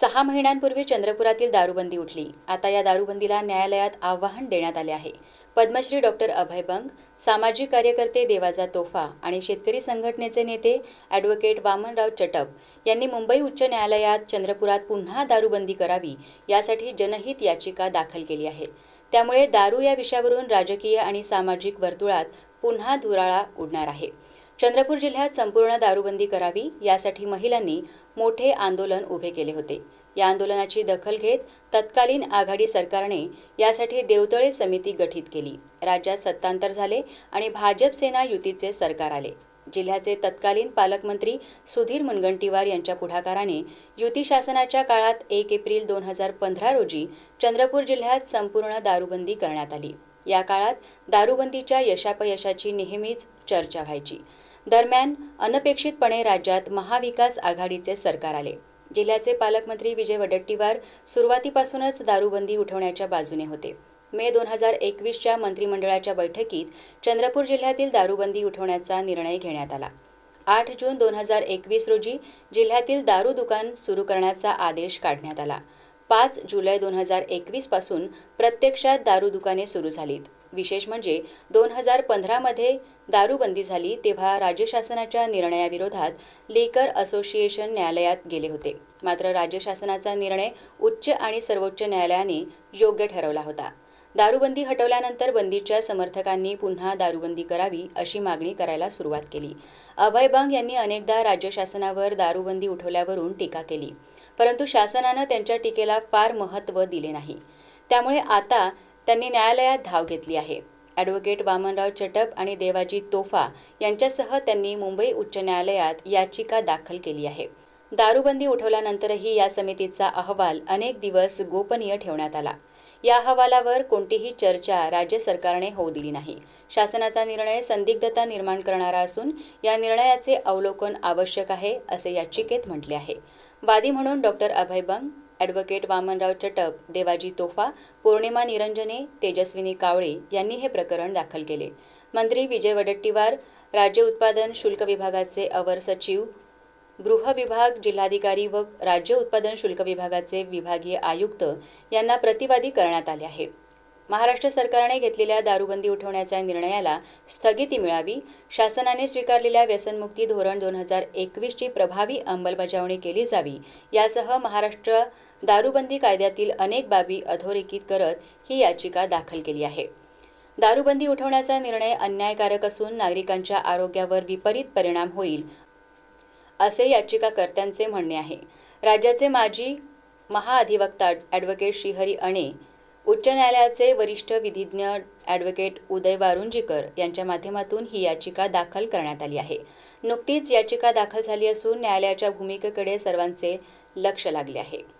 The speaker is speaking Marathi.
सहा महिन्यांपूर्वी चंद्रपुरातील दारूबंदी उठली आता या दारूबंदीला न्यायालयात आव्हान देण्यात आले आहे पद्मश्री डॉक्टर अभय बंग सामाजिक कार्यकर्ते देवाजा तोफा आणि शेतकरी संघटनेचे नेते ॲडव्होकेट वामनराव चटप यांनी मुंबई उच्च न्यायालयात चंद्रपुरात पुन्हा दारूबंदी करावी यासाठी जनहित याचिका दाखल केली आहे त्यामुळे दारू या विषयावरून राजकीय आणि सामाजिक वर्तुळात पुन्हा धुराळा उडणार आहे चंद्रपूर जिल्ह्यात संपूर्ण दारूबंदी करावी यासाठी महिलांनी मोठे आंदोलन उभे केले होते या आंदोलनाची दखल घेत तत्कालीन आघाडी सरकारने यासाठी देवतळे समिती गठीत केली राज्यात सत्तांतर झाले आणि भाजप सेना युतीचे सरकार आले जिल्ह्याचे तत्कालीन पालकमंत्री सुधीर मुनगंटीवार यांच्या पुढाकाराने युती शासनाच्या काळात एक एप्रिल दोन हजार पंधरा रोजी चंद्रपूर जिल्ह्यात संपूर्ण दारूबंदी करण्यात आली या काळात दारूबंदीच्या यशापयशाची नेहमीच चर्चा व्हायची दरम्यान अनपेक्षितपणे राज्यात महाविकास आघाडीचे सरकार आले जिल्ह्याचे पालकमंत्री विजय वडट्टीवार सुरुवातीपासूनच दारूबंदी उठवण्याच्या बाजूने होते मे दोन हजार एकवीसच्या मंत्रिमंडळाच्या बैठकीत चंद्रपूर जिल्ह्यातील दारूबंदी उठवण्याचा निर्णय घेण्यात आला आठ जून दोन हजार एकवीस रोजी जिल्ह्यातील दारू दुकान सुरू करण्याचा आदेश काढण्यात आला पाच जुलै दोन हजार एकवीसपासून प्रत्यक्षात दारू दुकाने सुरू झालीत विशेष म्हणजे दोन हजार पंधरामध्ये दारूबंदी झाली तेव्हा राज्य शासनाच्या निर्णयाविरोधात लेकर असोसिएशन न्यायालयात गेले होते मात्र राज्य शासनाचा निर्णय उच्च आणि सर्वोच्च न्यायालयाने योग्य ठरवला होता दारूबंदी हटवल्यानंतर बंदीच्या समर्थकांनी पुन्हा दारूबंदी करावी अशी मागणी करायला सुरुवात केली अभय बंग यांनी अनेकदा राज्य शासनावर दारूबंदी उठवल्यावरून टीका केली परंतु शासनानं त्यांच्या टीकेला फार महत्त्व दिले नाही त्यामुळे आता त्यांनी न्यायालयात धाव घेतली आहे ॲडव्होकेट वामनराव चटप आणि देवाजी तोफा यांच्यासह त्यांनी मुंबई उच्च न्यायालयात याचिका दाखल केली आहे दारूबंदी उठवल्यानंतरही या समितीचा अहवाल अनेक दिवस गोपनीय ठेवण्यात आला या अहवालावर कोणतीही चर्चा राज्य सरकारने होऊ दिली नाही शासनाचा निर्णय संदिग्धता निर्माण करणारा असून या निर्णयाचे अवलोकन आवश्यक आहे असे याचिकेत म्हटले आहे वादी म्हणून डॉक्टर अभय बंग ॲडव्होकेट वामनराव चटप देवाजी तोफा पौर्णिमा निरंजने तेजस्विनी कावळे यांनी हे प्रकरण दाखल केले मंत्री विजय वडट्टीवार राज्य उत्पादन शुल्क विभागाचे अवर सचिव गृह विभाग जिल्हाधिकारी व राज्य उत्पादन शुल्क विभागाचे विभागीय आयुक्त यांना प्रतिवादी करण्यात आले आहे महाराष्ट्र सरकारने घेतलेल्या दारूबंदी उठवण्याच्या निर्णयाला स्थगिती मिळावी शासनाने स्वीकारलेल्या व्यसनमुक्ती धोरण दोन हजार एकवीसची प्रभावी अंमलबजावणी केली जावी यासह महाराष्ट्र दारूबंदी कायद्यातील अनेक बाबी अधोरेखित करत ही याचिका दाखल केली आहे दारूबंदी उठवण्याचा निर्णय अन्यायकारक असून नागरिकांच्या आरोग्यावर विपरीत परिणाम होईल असे याचिकाकर्त्यांचे म्हणणे आहे राज्याचे माजी महाअधिवक्ता ॲडव्होकेट श्रीहरी अणे उच्च न्यायालयाचे वरिष्ठ विधिज्ञ ॲडव्होकेट उदय वारुंजीकर यांच्या माध्यमातून ही याचिका दाखल करण्यात आली आहे नुकतीच याचिका दाखल झाली असून न्यायालयाच्या भूमिकेकडे सर्वांचे लक्ष लागले आहे